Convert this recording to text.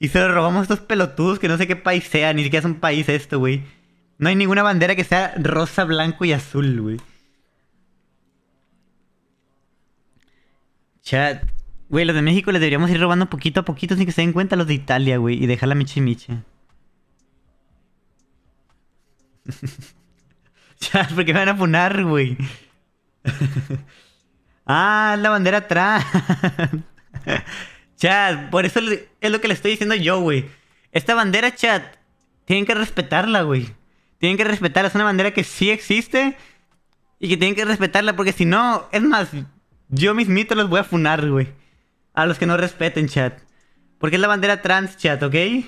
Y se los robamos estos pelotudos que no sé qué país sea, ni siquiera es un país esto, güey. No hay ninguna bandera que sea rosa, blanco y azul, güey. Chat. Güey, los de México les deberíamos ir robando poquito a poquito sin que se den cuenta los de Italia, güey. Y dejar la michi micha. Chat, ¿por qué me van a funar, güey? ah, la bandera atrás. Chat, por eso es lo que le estoy diciendo yo, güey. Esta bandera, chat, tienen que respetarla, güey. Tienen que respetarla. Es una bandera que sí existe y que tienen que respetarla porque si no, es más, yo mismito los voy a funar, güey. A los que no respeten, chat. Porque es la bandera trans, chat, ¿ok?